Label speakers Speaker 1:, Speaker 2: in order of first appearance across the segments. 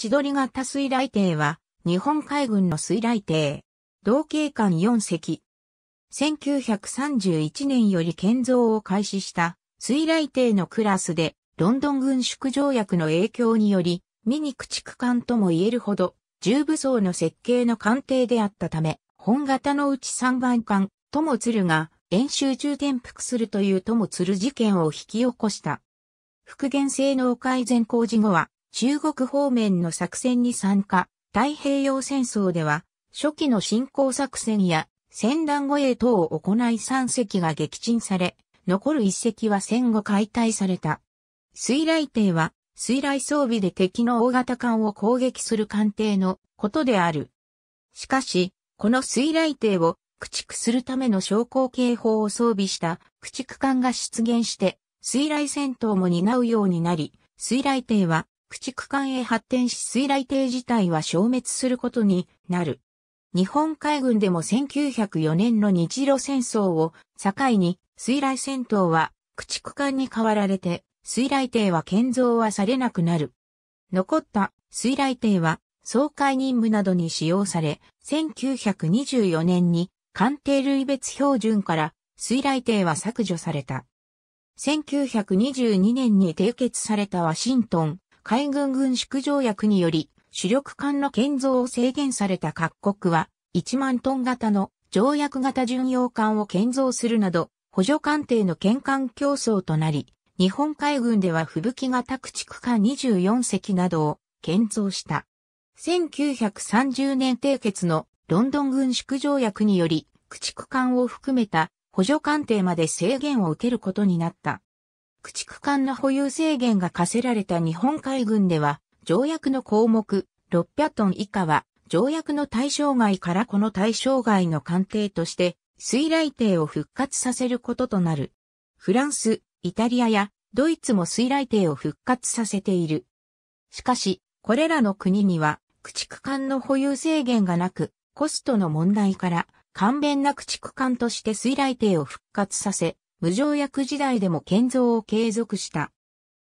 Speaker 1: 千鳥型水雷艇は、日本海軍の水雷艇。同型艦4隻。1931年より建造を開始した水雷艇のクラスで、ロンドン軍縮条約の影響により、ミニ駆逐艦とも言えるほど、重武装の設計の艦艇であったため、本型のうち3番艦、とも鶴が演習中転覆するというとも鶴事件を引き起こした。復元性能改善工事後は、中国方面の作戦に参加、太平洋戦争では、初期の侵攻作戦や、戦乱護衛等を行い3隻が撃沈され、残る1隻は戦後解体された。水雷艇は、水雷装備で敵の大型艦を攻撃する艦艇のことである。しかし、この水雷艇を駆逐するための昇降警報を装備した駆逐艦が出現して、水雷戦闘も担うようになり、水雷艇は駆逐艦へ発展し水雷艇自体は消滅することになる。日本海軍でも1904年の日露戦争を境に水雷戦闘は駆逐艦に変わられて水雷艇は建造はされなくなる。残った水雷艇は総会任務などに使用され、1924年に艦艇類別標準から水雷艇は削除された。1922年に締結されたワシントン海軍軍縮条約により、主力艦の建造を制限された各国は、1万トン型の条約型巡洋艦を建造するなど、補助艦艇の県艦競争となり、日本海軍では吹雪型駆逐艦24隻などを建造した。1930年締結のロンドン軍縮条約により、駆逐艦を含めた補助艦艇まで制限を受けることになった。駆逐艦の保有制限が課せられた日本海軍では、条約の項目600トン以下は、条約の対象外からこの対象外の艦艇として、水雷艇を復活させることとなる。フランス、イタリアやドイツも水雷艇を復活させている。しかし、これらの国には、駆逐艦の保有制限がなく、コストの問題から、簡便な駆逐艦として水雷艇を復活させ、無条約時代でも建造を継続した。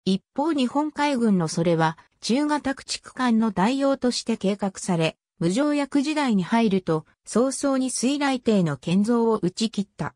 Speaker 1: 一方日本海軍のそれは中型駆逐艦の代用として計画され、無条約時代に入ると早々に水雷艇の建造を打ち切った。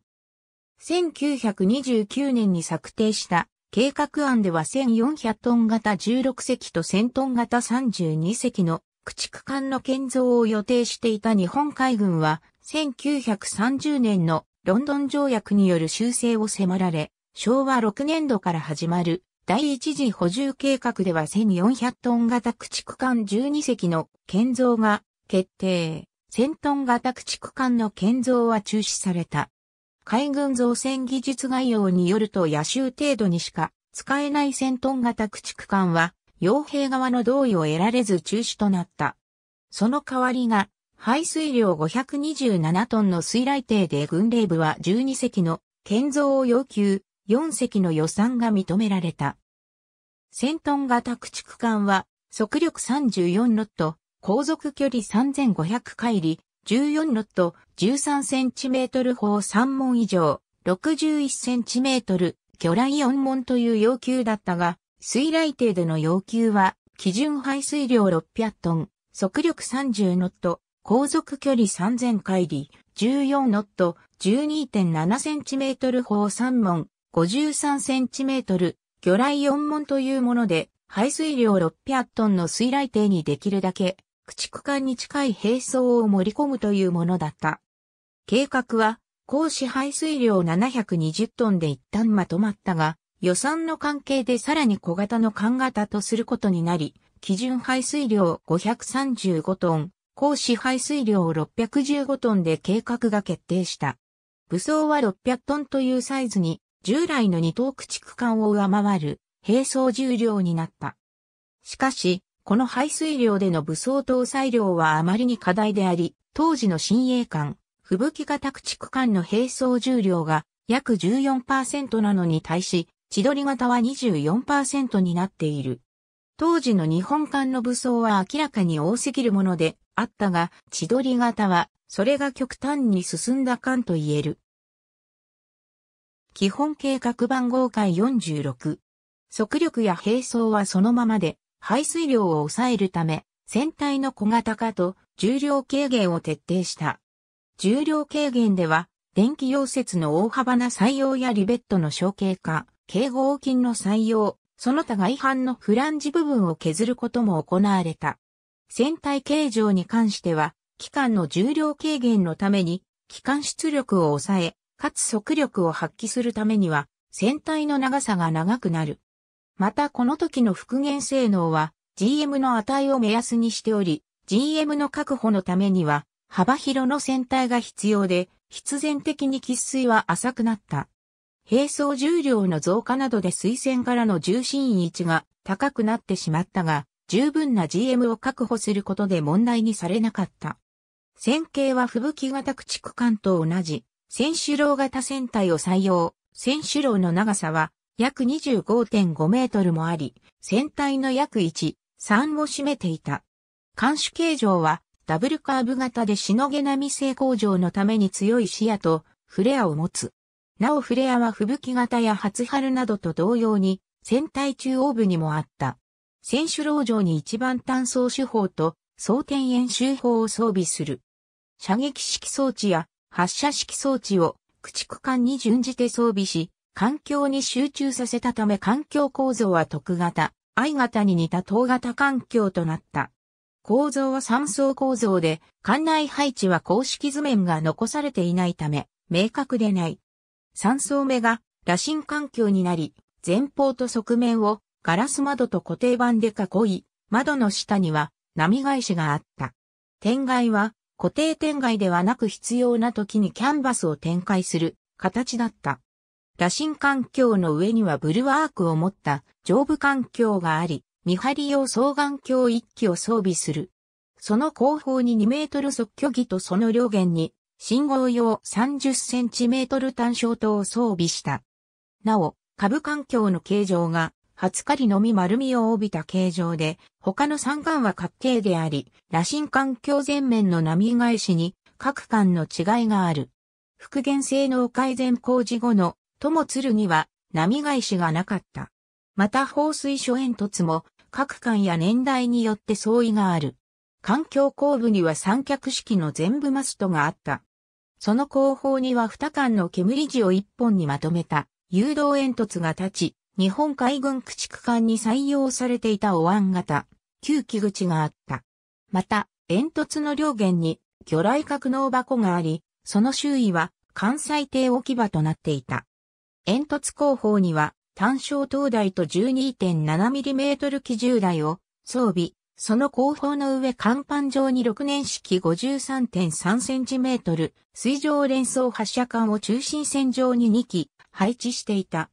Speaker 1: 1929年に策定した計画案では1400トン型16隻と1000トン型32隻の駆逐艦の建造を予定していた日本海軍は1930年のロンドン条約による修正を迫られ、昭和6年度から始まる第一次補充計画では1400トン型駆逐艦12隻の建造が決定。1000トン型駆逐艦の建造は中止された。海軍造船技術概要によると野州程度にしか使えない1000トン型駆逐艦は傭兵側の同意を得られず中止となった。その代わりが排水量527トンの水雷艇で軍令部は12隻の建造を要求、4隻の予算が認められた。1000トン型駆逐艦は速力34ノット、航続距離3500海里、14ノット、13センチメートル砲3門以上、61センチメートル、魚雷4門という要求だったが、水雷艇での要求は、基準排水量600トン、速力30ノット、航続距離3000海里、14ノット、12.7センチメートル砲3門、53センチメートル、魚雷4門というもので、排水量600トンの水雷艇にできるだけ、駆逐艦に近い兵装を盛り込むというものだった。計画は、公私排水量720トンで一旦まとまったが、予算の関係でさらに小型の艦型とすることになり、基準排水量535トン、高支配水量615トンで計画が決定した。武装は600トンというサイズに、従来の二等駆逐艦を上回る、並走重量になった。しかし、この排水量での武装搭載量はあまりに課題であり、当時の新鋭艦、吹雪型駆逐艦の並走重量が約14%なのに対し、千鳥型は24%になっている。当時の日本艦の武装は明らかに多すぎるもので、あったが、千鳥型は、それが極端に進んだ感と言える。基本計画番号回46。速力や並走はそのままで、排水量を抑えるため、船体の小型化と重量軽減を徹底した。重量軽減では、電気溶接の大幅な採用やリベットの小径化、軽合金の採用、その他外反のフランジ部分を削ることも行われた。船体形状に関しては、機関の重量軽減のために、機関出力を抑え、かつ速力を発揮するためには、船体の長さが長くなる。またこの時の復元性能は GM の値を目安にしており、GM の確保のためには幅広の船体が必要で、必然的に喫水は浅くなった。並走重量の増加などで水線からの重心位置が高くなってしまったが、十分な GM を確保することで問題にされなかった。線形は吹雪型駆逐艦と同じ、選手楼型船体を採用。選手楼の長さは約25.5メートルもあり、船体の約1、3を占めていた。艦首形状はダブルカーブ型でしのげな未性向上のために強い視野とフレアを持つ。なおフレアは吹雪型や初春などと同様に船体中央部にもあった。選手籠城に一番単装手法と装填演習法を装備する。射撃式装置や発射式装置を駆逐艦に準じて装備し、環境に集中させたため環境構造は特型、I 型に似た等型環境となった。構造は三層構造で、艦内配置は公式図面が残されていないため、明確でない。三層目が羅針環境になり、前方と側面をガラス窓と固定板で囲い、窓の下には波返しがあった。天外は固定天外ではなく必要な時にキャンバスを展開する形だった。羅針環境の上にはブルワークを持った上部環境があり、見張り用双眼鏡一機を装備する。その後方に2メートル即距儀とその両舷に信号用30センチメートル単焦灯を装備した。なお、下部環境の形状が初0狩りのみ丸みを帯びた形状で、他の三冠は角形であり、羅針環境前面の波返しに各巻の違いがある。復元性能改善工事後の、友鶴には波返しがなかった。また放水所煙突も各巻や年代によって相違がある。環境後部には三脚式の全部マストがあった。その後方には二巻の煙地を一本にまとめた誘導煙突が立ち、日本海軍駆逐艦に採用されていたお椀型、旧機口があった。また、煙突の両舷に魚雷格納箱があり、その周囲は関西艇置き場となっていた。煙突後方には単焦灯台と 12.7mm 機銃台を装備、その後方の上甲板上に6年式 53.3cm 水上連装発射管を中心線上に2機配置していた。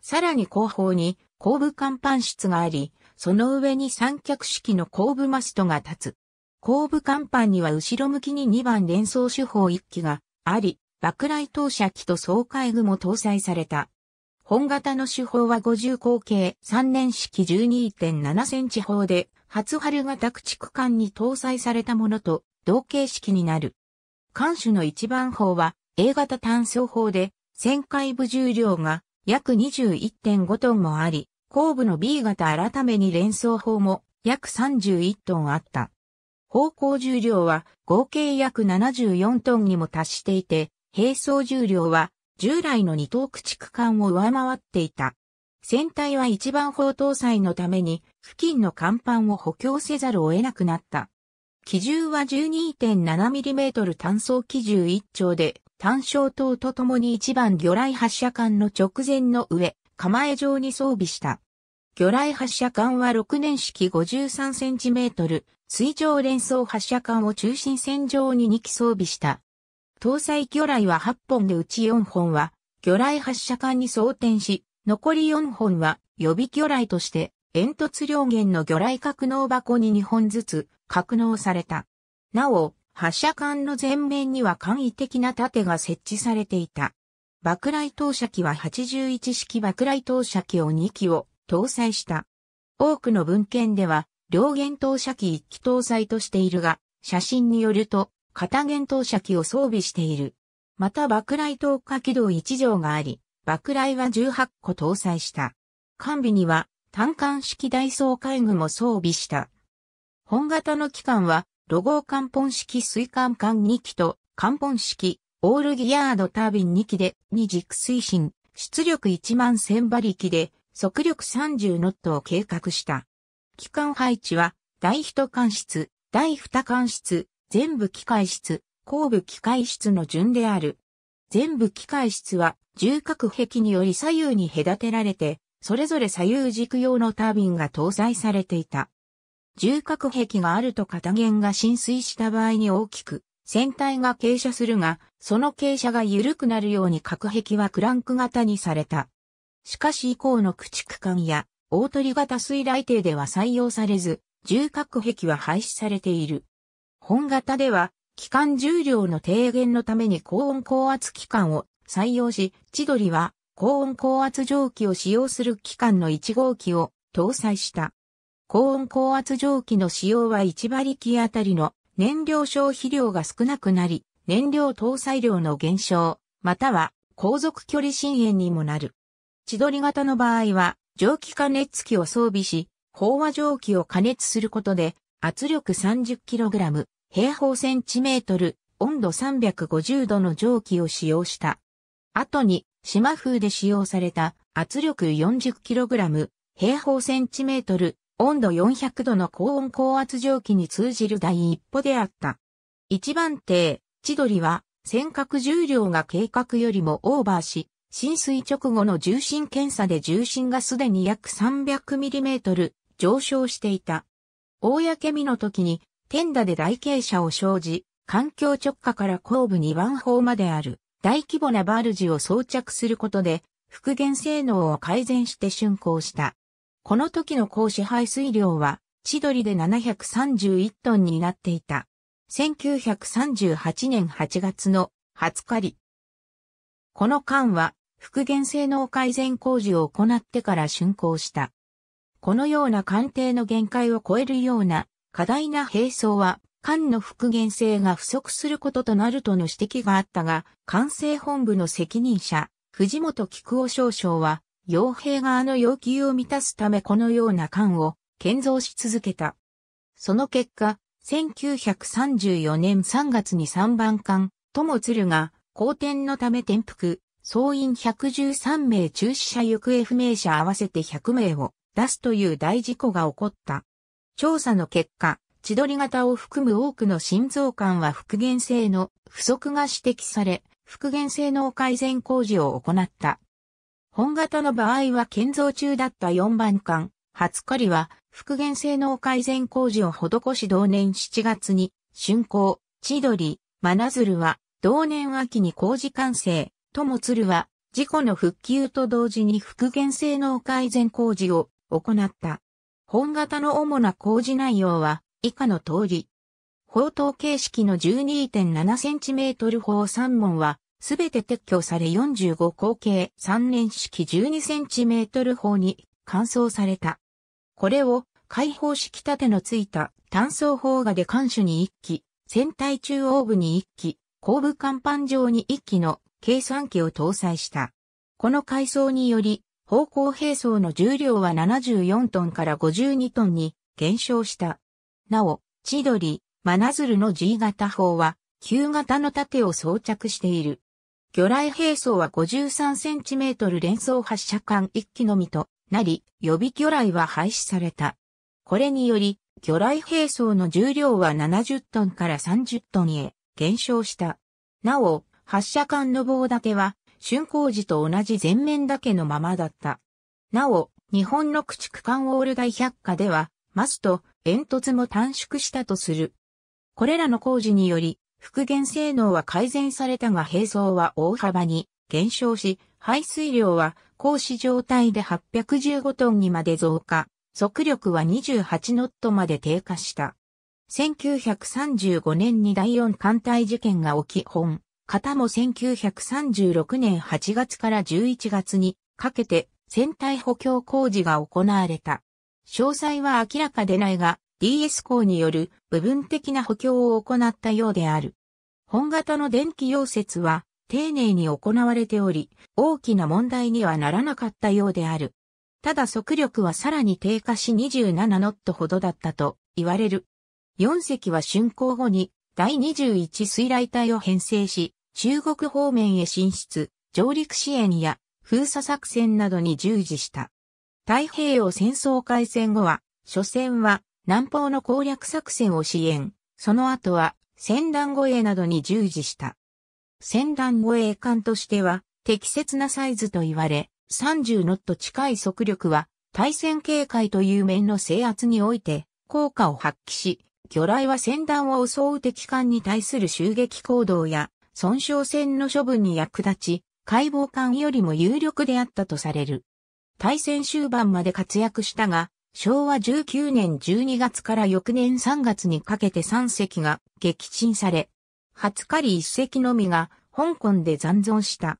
Speaker 1: さらに後方に後部甲板室があり、その上に三脚式の後部マストが立つ。後部甲板には後ろ向きに2番連装手法1機があり、爆雷投射機と総海具も搭載された。本型の手法は50口径3年式12.7センチ砲で、初春型駆逐艦に搭載されたものと同型式になる。艦首の一番砲は A 型単装砲で、旋回部重量が約21.5トンもあり、後部の B 型改めに連装砲も約31トンあった。方向重量は合計約74トンにも達していて、並走重量は従来の二等駆逐艦を上回っていた。船体は一番砲搭載のために付近の甲板を補強せざるを得なくなった。機銃は 12.7mm 単装機銃1丁で単焦灯とともに一番魚雷発射管の直前の上、構え状に装備した。魚雷発射管は6年式 53cm、水上連装発射管を中心線上に2機装備した。搭載魚雷は8本でうち4本は、魚雷発射管に装填し、残り4本は予備魚雷として、煙突両舷の魚雷格納箱に2本ずつ格納された。なお、発射管の前面には簡易的な盾が設置されていた。爆雷投射機は81式爆雷投射機を2機を搭載した。多くの文献では、両弦投射機1機搭載としているが、写真によると、片弦投射機を装備している。また爆雷投下軌道1条があり、爆雷は18個搭載した。完備には、単管式大掃海具も装備した。本型の機関は、ロゴ関本式水管管2機と関本式オールギアードタービン2機で2軸推進、出力1万1000馬力で速力30ノットを計画した。機関配置は第1管室、第2管室、全部機械室、後部機械室の順である。全部機械室は重角壁により左右に隔てられて、それぞれ左右軸用のタービンが搭載されていた。重核壁があると片弦が浸水した場合に大きく、船体が傾斜するが、その傾斜が緩くなるように核壁はクランク型にされた。しかし以降の駆逐艦や大鳥型水雷艇では採用されず、重核壁は廃止されている。本型では、機関重量の低減のために高温高圧機関を採用し、千鳥は高温高圧蒸気を使用する機関の1号機を搭載した。高温高圧蒸気の使用は1馬力あたりの燃料消費量が少なくなり、燃料搭載量の減少、または航続距離深淵にもなる。千鳥型の場合は、蒸気加熱器を装備し、飽和蒸気を加熱することで、圧力 30kg、平方センチメートル、温度350度の蒸気を使用した。後に、島風で使用された圧力 40kg、平方センチメートル、温度400度の高温高圧蒸気に通じる第一歩であった。一番艇、千鳥は、尖閣重量が計画よりもオーバーし、浸水直後の重心検査で重心がすでに約 300mm 上昇していた。大やけみの時に、天打で台形車を生じ、環境直下から後部2番砲まである大規模なバルジを装着することで、復元性能を改善して竣工した。この時の高支配水量は、千鳥で731トンになっていた。1938年8月の20日り。この間は、復元性能改善工事を行ってから竣工した。このような艦艇の限界を超えるような過大な並走は、艦の復元性が不足することとなるとの指摘があったが、管制本部の責任者、藤本菊夫少将は、傭兵側の要求を満たすためこのような艦を建造し続けた。その結果、1934年3月に3番艦、友鶴が、好転のため転覆、総員113名中止者行方不明者合わせて100名を出すという大事故が起こった。調査の結果、千鳥型を含む多くの心臓管は復元性の不足が指摘され、復元性能改善工事を行った。本型の場合は建造中だった4番艦、初狩りは復元性能改善工事を施し同年7月に、竣工、千鳥、真鶴は、同年秋に工事完成、とも鶴は、事故の復旧と同時に復元性能改善工事を行った。本型の主な工事内容は、以下の通り。砲塔形式の 12.7cm 砲3門は、すべて撤去され45口径3連式1 2トル砲に換装された。これを開放式盾のついた単装砲画で艦首に1機、船体中央部に1機、後部甲板上に1機の計算機を搭載した。この改装により、方向兵装の重量は74トンから52トンに減少した。なお、千鳥、真鶴の G 型砲は、旧型の盾を装着している。魚雷兵装は 53cm 連装発射管1機のみとなり、予備魚雷は廃止された。これにより、魚雷兵装の重量は70トンから30トンへ減少した。なお、発射管の棒だけは、竣工時と同じ前面だけのままだった。なお、日本の駆逐艦オール大百科では、マスト、煙突も短縮したとする。これらの工事により、復元性能は改善されたが並走は大幅に減少し、排水量は格子状態で815トンにまで増加、速力は28ノットまで低下した。1935年に第4艦隊事件が起き本、型も1936年8月から11月にかけて船体補強工事が行われた。詳細は明らかでないが、DS 工による部分的な補強を行ったようである。本型の電気溶接は丁寧に行われており、大きな問題にはならなかったようである。ただ速力はさらに低下し27ノットほどだったと言われる。4隻は竣工後に第21水雷隊を編成し、中国方面へ進出、上陸支援や封鎖作戦などに従事した。太平洋戦争開戦後は、初戦は南方の攻略作戦を支援、その後は戦団護衛などに従事した。戦団護衛艦としては適切なサイズと言われ、30ノット近い速力は対戦警戒という面の制圧において効果を発揮し、魚雷は戦団を襲う敵艦に対する襲撃行動や損傷戦の処分に役立ち、解剖艦よりも有力であったとされる。対戦終盤まで活躍したが、昭和19年12月から翌年3月にかけて3隻が撃沈され、20日1隻のみが香港で残存した。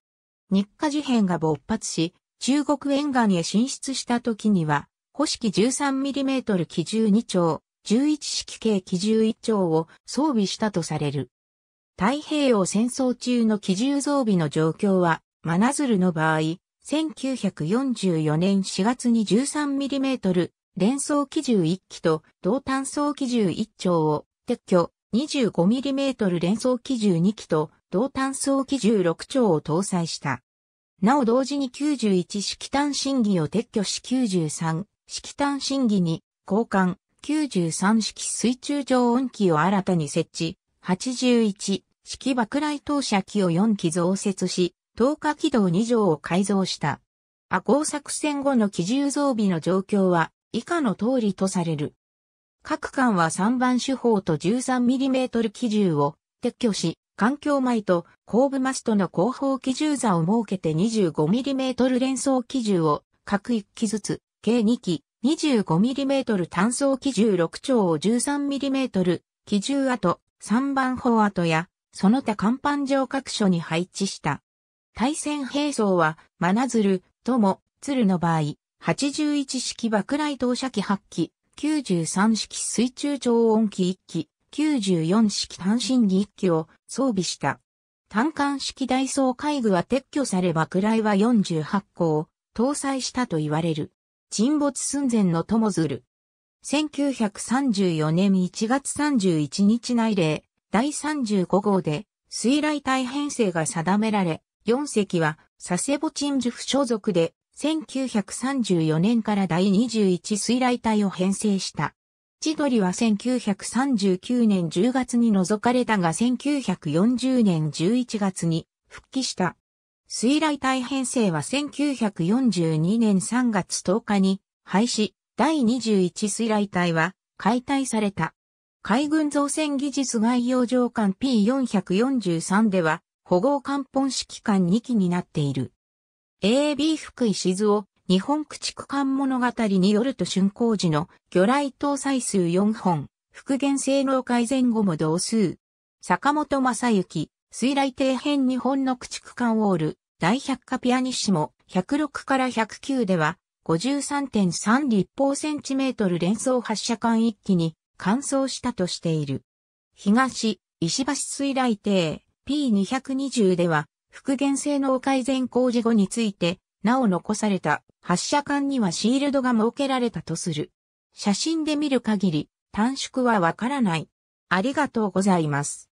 Speaker 1: 日華事変が勃発し、中国沿岸へ進出した時には、古式 13mm 機銃2丁、11式系機銃1丁を装備したとされる。太平洋戦争中の機銃装備の状況は、真鶴の場合、1944年4月に 13mm 連装機銃1機と同単装機銃1丁を撤去 25mm 連装機銃2機と同単装機銃6丁を搭載した。なお同時に91式単審議を撤去し93式単審議に交換93式水中常温機を新たに設置81式爆雷投射機を4機増設し投下軌道2条を改造した。アゴー作戦後の機銃増備の状況は以下の通りとされる。各艦は3番手法と 13mm 機銃を撤去し、環境前と後部マストの後方機銃座を設けて 25mm 連装機銃を各1機ずつ、計2機、25mm 単装機銃6丁を 13mm 機銃跡、3番砲跡や、その他甲板上各所に配置した。対戦兵装は、真鶴、友、鶴の場合、81式爆雷投射機8機、93式水中超音機1機、94式単身儀1機を装備した。単管式大ー海具は撤去され爆雷は48個を搭載したと言われる。沈没寸前のトモズル。1934年1月31日内例第35号で水雷隊編成が定められ、4隻は佐世保鎮守府所属で1934年から第21水雷隊を編成した。千鳥は1939年10月に除かれたが1940年11月に復帰した。水雷隊編成は1942年3月10日に廃止、第21水雷隊は解体された。海軍造船技術概要上艦 P443 では、保護艦本指揮官2機になっている。AB 福井静雄、日本駆逐艦物語によると竣工時の魚雷搭載数4本、復元性能改善後も同数。坂本正幸、水雷底辺日本の駆逐艦ウォール、大百科ピアニッシモ、106から109では、53.3立方センチメートル連装発射管一機に乾燥したとしている。東、石橋水雷艇 P220 では、復元性能改善工事後について、なお残された発射管にはシールドが設けられたとする。写真で見る限り、短縮はわからない。ありがとうございます。